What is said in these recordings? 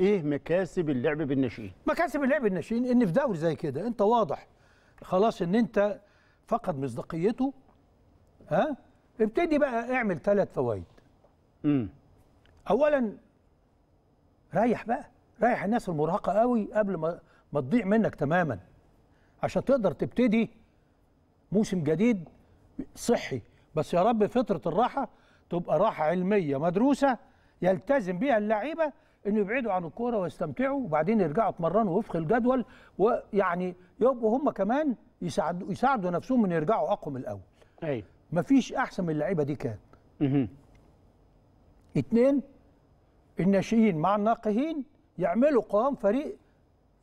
ايه مكاسب اللعب بالناشئين؟ مكاسب اللعب بالناشئين ان في دوري زي كده انت واضح خلاص ان انت فقد مصداقيته ها ابتدي بقى اعمل ثلاث فوائد. امم اولا ريح بقى ريح الناس المرهقه قوي قبل ما ما تضيع منك تماما عشان تقدر تبتدي موسم جديد صحي بس يا رب فتره الراحه تبقى راحه علميه مدروسه يلتزم بيها اللعيبه انه يبعدوا عن الكوره ويستمتعوا وبعدين يرجعوا يتمرنوا وفق الجدول ويعني يبقوا هم كمان يساعدوا يساعدوا نفسهم ان يرجعوا اقوى من الاول. ايوه مفيش احسن من اللعيبه دي كان. اها اثنين الناشئين مع الناقهين يعملوا قوام فريق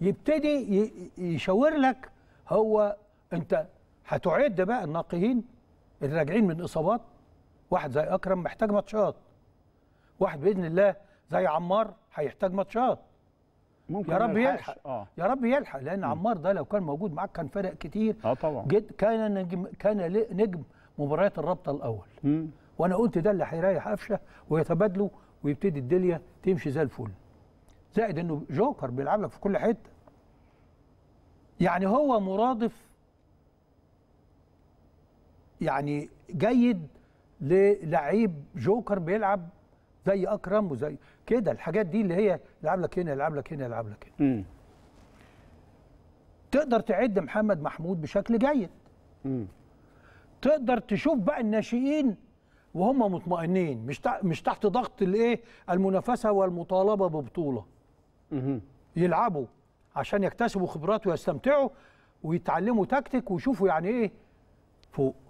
يبتدي يشاور لك هو انت هتعد بقى الناقهين اللي راجعين من اصابات واحد زي اكرم محتاج ماتشات واحد باذن الله زي عمار هيحتاج ماتشات ممكن يا رب يلحق آه. يا رب يلحق لان م. عمار ده لو كان موجود معاك كان فرق كتير اه طبعا جد كان نجم كان نجم مباريات الرابطه الاول م. وانا قلت ده اللي هيريح قفشه ويتبادلوا ويبتدي الدنيا تمشي زي الفل زائد انه جوكر بيلعب لك في كل حته يعني هو مرادف يعني جيد للعيب جوكر بيلعب زي اكرم وزي كده الحاجات دي اللي هي يلعب لك هنا يلعب لك هنا يلعب لك هنا تقدر تعد محمد محمود بشكل جيد مم. تقدر تشوف بقى الناشئين وهم مطمئنين مش مش تحت ضغط الايه المنافسه والمطالبه ببطوله مم. يلعبوا عشان يكتسبوا خبرات ويستمتعوا ويتعلموا تكتيك ويشوفوا يعني ايه فوق